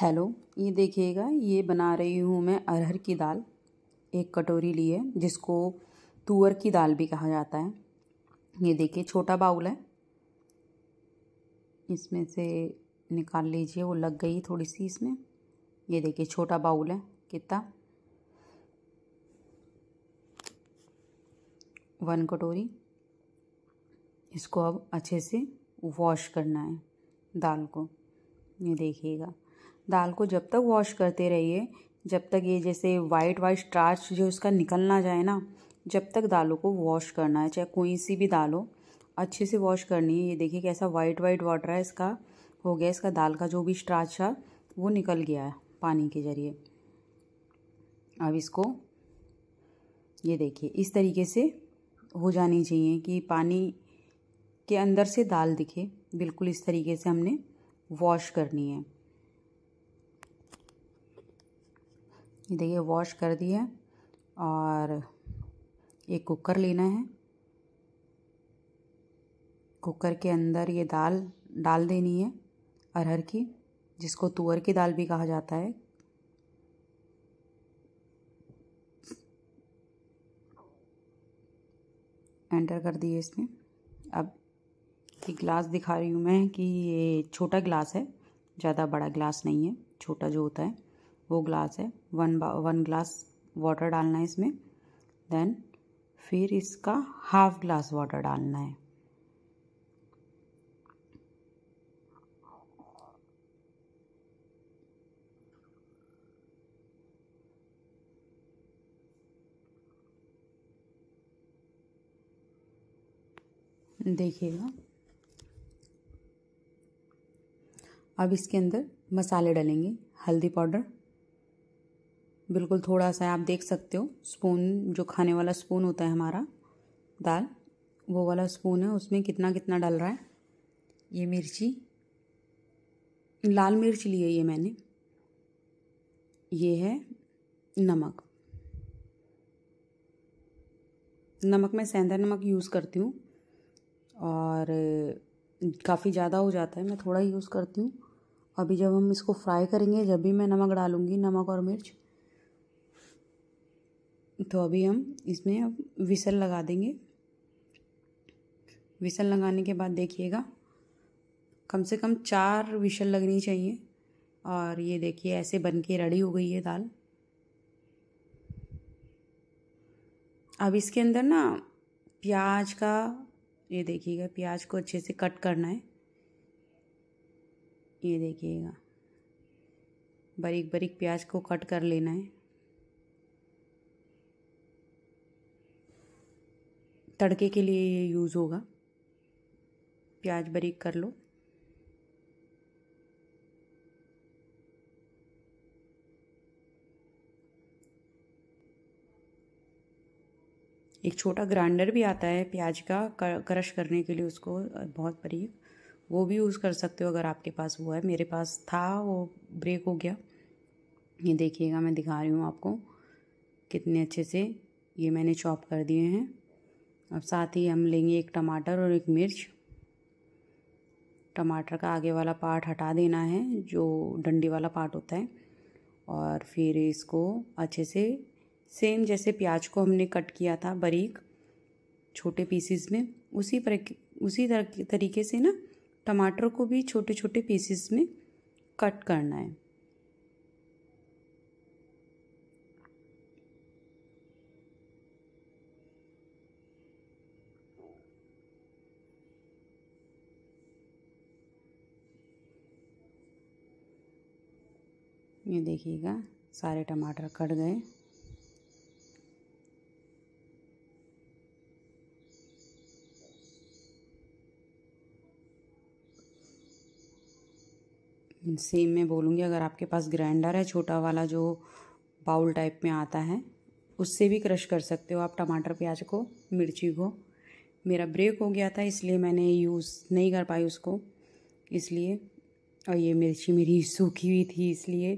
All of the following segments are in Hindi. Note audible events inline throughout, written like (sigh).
हेलो ये देखिएगा ये बना रही हूँ मैं अरहर की दाल एक कटोरी ली है जिसको तुअर की दाल भी कहा जाता है ये देखिए छोटा बाउल है इसमें से निकाल लीजिए वो लग गई थोड़ी सी इसमें ये देखिए छोटा बाउल है कितना वन कटोरी इसको अब अच्छे से वॉश करना है दाल को ये देखिएगा दाल को जब तक वॉश करते रहिए जब तक ये जैसे वाइट वाइट स्टार्च जो उसका निकल ना जाए ना जब तक दालों को वॉश करना है चाहे कोई सी भी दाल हो अच्छे से वॉश करनी है ये देखिए कैसा वाइट वाइट वाटर है इसका हो गया इसका दाल का जो भी स्टार्च था वो निकल गया है पानी के ज़रिए अब इसको ये देखिए इस तरीके से हो जानी चाहिए कि पानी के अंदर से दाल दिखे बिल्कुल इस तरीके से हमने वॉश करनी है ये देखिए वॉश कर दिया और एक कुकर लेना है कुकर के अंदर ये दाल डाल देनी है अरहर की जिसको तुअर की दाल भी कहा जाता है एंटर कर दिए इसने अब एक गिलास दिखा रही हूँ मैं कि ये छोटा गिलास है ज़्यादा बड़ा गिलास नहीं है छोटा जो होता है वो ग्लास है वन वन ग्लास वाटर डालना है इसमें देन फिर इसका हाफ ग्लास वाटर डालना है देखिएगा अब इसके अंदर मसाले डालेंगे हल्दी पाउडर बिल्कुल थोड़ा सा आप देख सकते हो स्पून जो खाने वाला स्पून होता है हमारा दाल वो वाला स्पून है उसमें कितना कितना डल रहा है ये मिर्ची लाल मिर्च ली है ये मैंने ये है नमक नमक मैं सेंधा नमक यूज़ करती हूँ और काफ़ी ज़्यादा हो जाता है मैं थोड़ा यूज़ करती हूँ अभी जब हम इसको फ्राई करेंगे जब भी मैं नमक डालूँगी नमक और मिर्च तो अभी हम इसमें अब विसल लगा देंगे विसल लगाने के बाद देखिएगा कम से कम चार विशल लगनी चाहिए और ये देखिए ऐसे बन के रेडी हो गई है दाल अब इसके अंदर ना प्याज का ये देखिएगा प्याज को अच्छे से कट करना है ये देखिएगा बारीक बारीक प्याज को कट कर लेना है तड़के के लिए ये यूज़ होगा प्याज बारीक कर लो एक छोटा ग्राइंडर भी आता है प्याज का क्रश करने के लिए उसको बहुत बारीक वो भी यूज़ कर सकते हो अगर आपके पास वो है मेरे पास था वो ब्रेक हो गया ये देखिएगा मैं दिखा रही हूँ आपको कितने अच्छे से ये मैंने चॉप कर दिए हैं अब साथ ही हम लेंगे एक टमाटर और एक मिर्च टमाटर का आगे वाला पार्ट हटा देना है जो डंडी वाला पार्ट होता है और फिर इसको अच्छे से सेम जैसे प्याज को हमने कट किया था बारीक छोटे पीसीस में उसी पर उसी तरीके से ना टमाटर को भी छोटे छोटे पीसीस में कट करना है ये देखिएगा सारे टमाटर कट गए सेम मैं बोलूँगी अगर आपके पास ग्राइंडर है छोटा वाला जो बाउल टाइप में आता है उससे भी क्रश कर सकते हो आप टमाटर प्याज को मिर्ची को मेरा ब्रेक हो गया था इसलिए मैंने यूज़ नहीं कर पाई उसको इसलिए और ये मिर्ची मेरी सूखी हुई थी इसलिए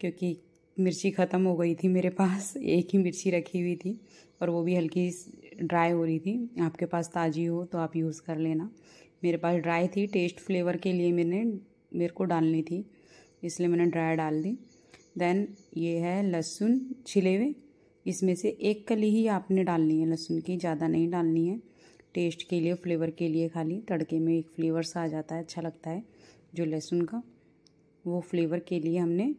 क्योंकि मिर्ची ख़त्म हो गई थी मेरे पास (laughs) एक ही मिर्ची रखी हुई थी और वो भी हल्की ड्राई हो रही थी आपके पास ताज़ी हो तो आप यूज़ कर लेना मेरे पास ड्राई थी टेस्ट फ्लेवर के लिए मैंने मेरे को डालनी थी इसलिए मैंने ड्राई डाल दी देन ये है लहसुन छिले हुए इसमें से एक कली ही आपने डालनी है लहसुन की ज़्यादा नहीं डालनी है टेस्ट के लिए फ्लेवर के लिए खाली तड़के में एक फ्लेवर सा आ जाता है अच्छा लगता है जो लहसुन का वो फ्लेवर के लिए हमने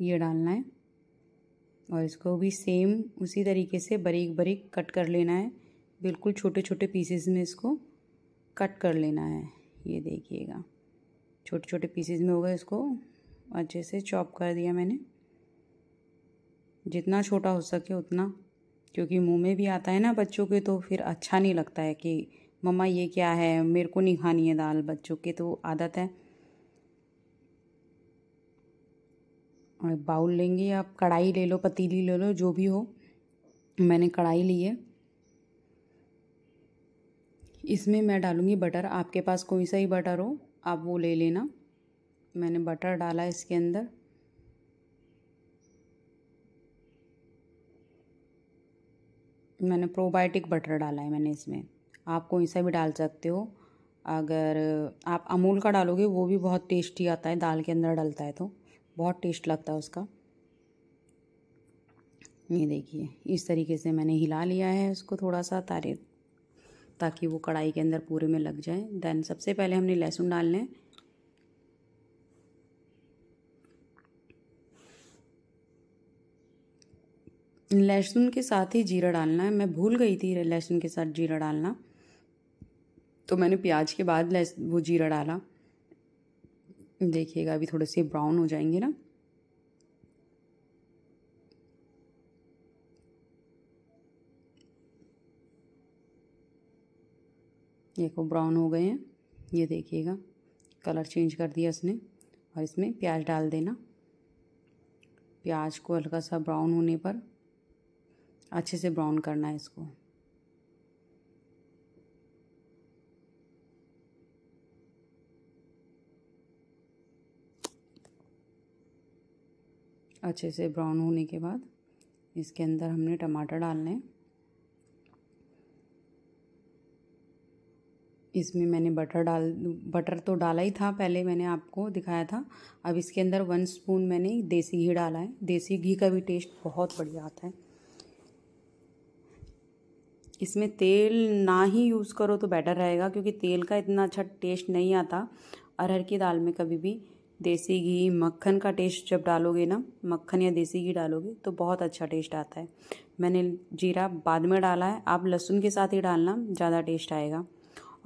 ये डालना है और इसको भी सेम उसी तरीके से बारीक बारीक कट कर लेना है बिल्कुल छोटे छोटे पीसेस में इसको कट कर लेना है ये देखिएगा छोटे छोटे पीसेस में होगा इसको अच्छे से चॉप कर दिया मैंने जितना छोटा हो सके उतना क्योंकि मुंह में भी आता है ना बच्चों के तो फिर अच्छा नहीं लगता है कि मम्मा ये क्या है मेरे को नहीं खानी है दाल बच्चों की तो आदत है और बाउल लेंगे आप कढ़ाई ले लो पतीली ले लो जो भी हो मैंने कढ़ाई ली है इसमें मैं डालूँगी बटर आपके पास कोई सा ही बटर हो आप वो ले लेना मैंने बटर डाला इसके अंदर मैंने प्रोबायोटिक बटर डाला है मैंने इसमें आप कोई सा भी डाल सकते हो अगर आप अमूल का डालोगे वो भी बहुत टेस्टी आता है दाल के अंदर डलता है तो बहुत टेस्ट लगता है उसका ये देखिए इस तरीके से मैंने हिला लिया है उसको थोड़ा सा तारे ताकि वो कढ़ाई के अंदर पूरे में लग जाए देन सबसे पहले हमने लहसुन डाल लें लहसुन के साथ ही जीरा डालना है मैं भूल गई थी लहसुन के साथ जीरा डालना तो मैंने प्याज के बाद लहस वो जीरा डाला देखिएगा अभी थोड़े से ब्राउन हो जाएंगे ना देखो ब्राउन हो गए हैं ये देखिएगा कलर चेंज कर दिया इसने और इसमें प्याज डाल देना प्याज को हल्का सा ब्राउन होने पर अच्छे से ब्राउन करना है इसको अच्छे से ब्राउन होने के बाद इसके अंदर हमने टमाटर डालने हैं इसमें मैंने बटर डाल बटर तो डाला ही था पहले मैंने आपको दिखाया था अब इसके अंदर वन स्पून मैंने देसी घी डाला है देसी घी का भी टेस्ट बहुत बढ़िया आता है इसमें तेल ना ही यूज़ करो तो बेटर रहेगा क्योंकि तेल का इतना अच्छा टेस्ट नहीं आता अरहर की दाल में कभी भी देसी घी मक्खन का टेस्ट जब डालोगे ना मक्खन या देसी घी डालोगे तो बहुत अच्छा टेस्ट आता है मैंने जीरा बाद में डाला है आप लहसुन के साथ ही डालना ज़्यादा टेस्ट आएगा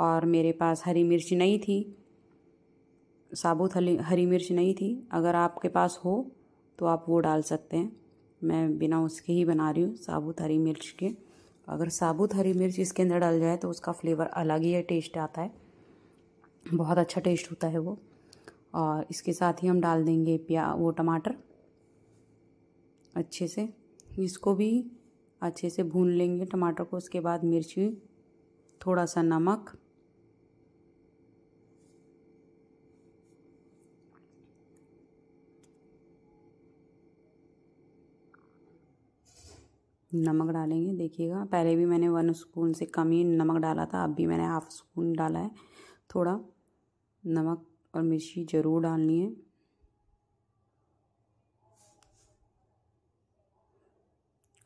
और मेरे पास हरी मिर्च नहीं थी साबुत हरी मिर्च नहीं थी अगर आपके पास हो तो आप वो डाल सकते हैं मैं बिना उसके ही बना रही हूँ साबुत हरी मिर्च के अगर साबुत हरी मिर्च इसके अंदर डाल जाए तो उसका फ्लेवर अलग ही टेस्ट आता है बहुत अच्छा टेस्ट होता है वो और इसके साथ ही हम डाल देंगे प्या वो टमाटर अच्छे से इसको भी अच्छे से भून लेंगे टमाटर को उसके बाद मिर्ची थोड़ा सा नमक नमक डालेंगे देखिएगा पहले भी मैंने वन स्पून से कम ही नमक डाला था अब भी मैंने हाफ स्पून डाला है थोड़ा नमक और मिर्ची ज़रूर डालनी है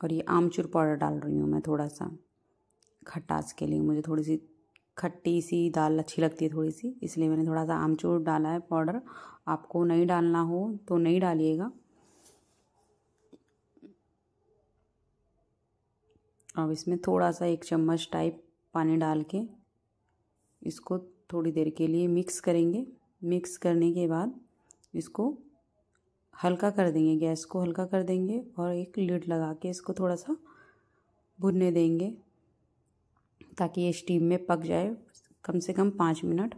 और ये आमचूर पाउडर डाल रही हूँ मैं थोड़ा सा खटास के लिए मुझे थोड़ी सी खट्टी सी दाल अच्छी लगती है थोड़ी सी इसलिए मैंने थोड़ा सा आमचूर डाला है पाउडर आपको नहीं डालना हो तो नहीं डालिएगा अब इसमें थोड़ा सा एक चम्मच टाइप पानी डाल के इसको थोड़ी देर के लिए मिक्स करेंगे मिक्स करने के बाद इसको हल्का कर देंगे गैस को हल्का कर देंगे और एक लिड लगा के इसको थोड़ा सा भुनने देंगे ताकि ये स्टीम में पक जाए कम से कम पाँच मिनट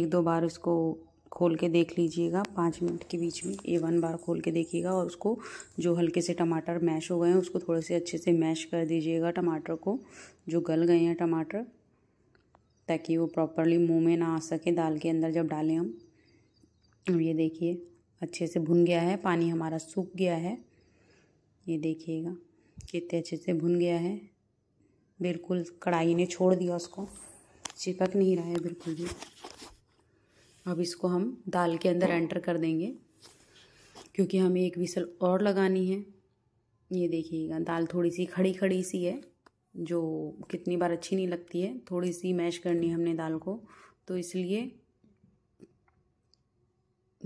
एक दो बार इसको खोल के देख लीजिएगा पाँच मिनट के बीच में ए वन बार खोल के देखिएगा और उसको जो हल्के से टमाटर मैश हो गए हैं उसको थोड़े से अच्छे से मैश कर दीजिएगा टमाटर को जो गल गए हैं टमाटर ताकि वो प्रॉपरली मुंह में ना आ सके दाल के अंदर जब डालें हम ये देखिए अच्छे से भुन गया है पानी हमारा सूख गया है ये देखिएगा कितने अच्छे से भुन गया है बिल्कुल कढ़ाई ने छोड़ दिया उसको चिपक नहीं रहा है बिल्कुल भी अब इसको हम दाल के अंदर एंटर हाँ। कर देंगे क्योंकि हमें एक विसल और लगानी है ये देखिएगा दाल थोड़ी सी खड़ी खड़ी सी है जो कितनी बार अच्छी नहीं लगती है थोड़ी सी मैश करनी है हमने दाल को तो इसलिए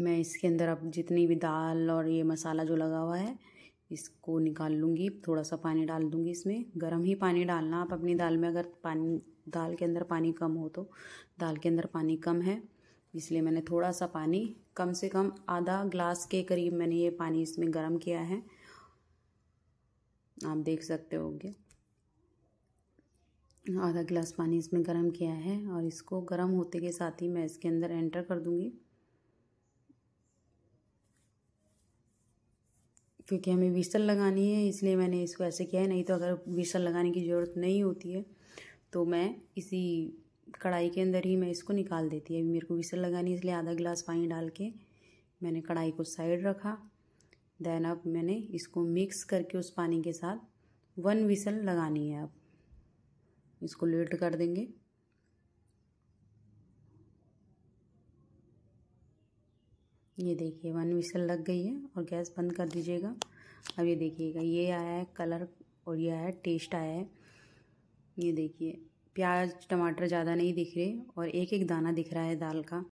मैं इसके अंदर अब जितनी भी दाल और ये मसाला जो लगा हुआ है इसको निकाल लूँगी थोड़ा सा पानी डाल दूँगी इसमें गर्म ही पानी डालना आप अपनी दाल में अगर पानी दाल के अंदर पानी कम हो तो दाल के अंदर पानी कम है इसलिए मैंने थोड़ा सा पानी कम से कम आधा ग्लास के करीब मैंने ये पानी इसमें गर्म किया है आप देख सकते होगे आधा गिलास पानी इसमें गर्म किया है और इसको गर्म होते के साथ ही मैं इसके अंदर एंटर कर दूँगी क्योंकि हमें विसल लगानी है इसलिए मैंने इसको ऐसे किया है नहीं तो अगर विसल लगाने की ज़रूरत नहीं होती है तो मैं इसी कढ़ाई के अंदर ही मैं इसको निकाल देती अभी मेरे को विसल लगानी है इसलिए आधा गिलास पानी डाल के मैंने कढ़ाई को साइड रखा देन अब मैंने इसको मिक्स करके उस पानी के साथ वन विसल लगानी है अब इसको लेट कर देंगे ये देखिए वन विसल लग गई है और गैस बंद कर दीजिएगा अब ये देखिएगा ये आया है कलर और ये आया है टेस्ट आया है ये देखिए प्याज टमाटर ज़्यादा नहीं दिख रहे और एक एक दाना दिख रहा है दाल का